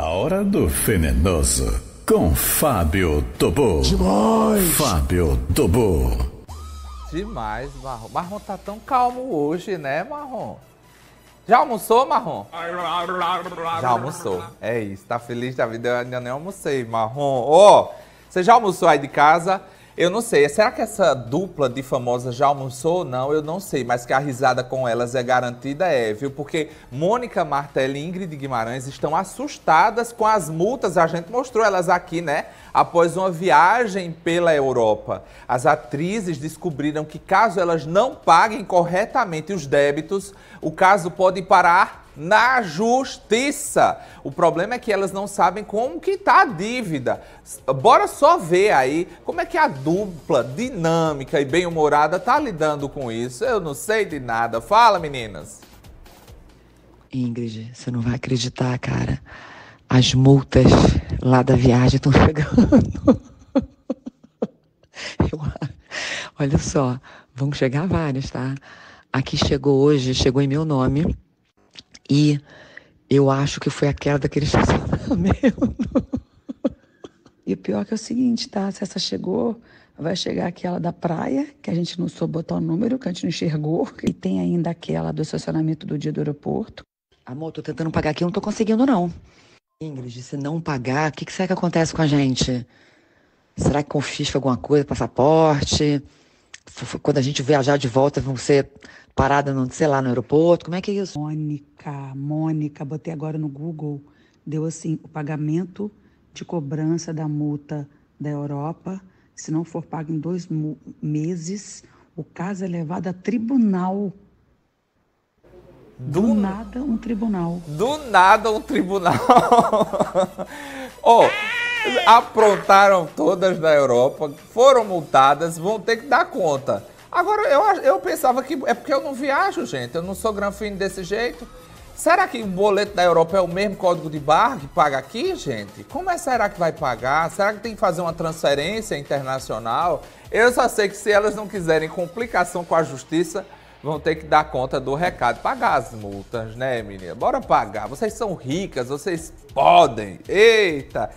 A hora do venenoso com Fábio Tobo. Demais! Fábio Tobo. Demais, Marrom. Marrom tá tão calmo hoje, né, Marrom? Já almoçou, Marrom? Já almoçou. É isso, tá feliz da vida? Eu ainda nem almocei, Marrom. Ô, oh, você já almoçou aí de casa? Eu não sei. Será que essa dupla de famosas já almoçou ou não? Eu não sei. Mas que a risada com elas é garantida, é, viu? Porque Mônica Martelli e Ingrid Guimarães estão assustadas com as multas. A gente mostrou elas aqui, né? Após uma viagem pela Europa. As atrizes descobriram que caso elas não paguem corretamente os débitos, o caso pode parar na justiça. O problema é que elas não sabem como que tá a dívida. Bora só ver aí como é que a dupla dinâmica e bem-humorada tá lidando com isso. Eu não sei de nada. Fala, meninas. Ingrid, você não vai acreditar, cara. As multas lá da viagem estão chegando. Eu, olha só, vão chegar várias, tá? Aqui chegou hoje, chegou em meu nome, e eu acho que foi a queda daquele estacionamento. e o pior é que é o seguinte, tá? Se essa chegou, vai chegar aquela da praia, que a gente não soube botar o número, que a gente não enxergou. E tem ainda aquela do estacionamento do dia do aeroporto. Amor, tô tentando pagar aqui, não tô conseguindo, não. Ingrid, se não pagar, o que, que será que acontece com a gente? Será que confisca alguma coisa, passaporte? quando a gente viajar de volta, vão ser parada, no, sei lá, no aeroporto? Como é que é isso? Mônica, Mônica, botei agora no Google, deu assim, o pagamento de cobrança da multa da Europa, se não for pago em dois meses, o caso é levado a tribunal. Do, Do nada um tribunal. Do nada um tribunal. oh, aprontaram todas na Europa, foram multadas, vão ter que dar conta. Agora, eu, eu pensava que é porque eu não viajo, gente, eu não sou granfino desse jeito. Será que o boleto da Europa é o mesmo código de barra que paga aqui, gente? Como é será que vai pagar? Será que tem que fazer uma transferência internacional? Eu só sei que se elas não quiserem complicação com a justiça, vão ter que dar conta do recado. Pagar as multas, né, menina? Bora pagar. Vocês são ricas, vocês podem. Eita!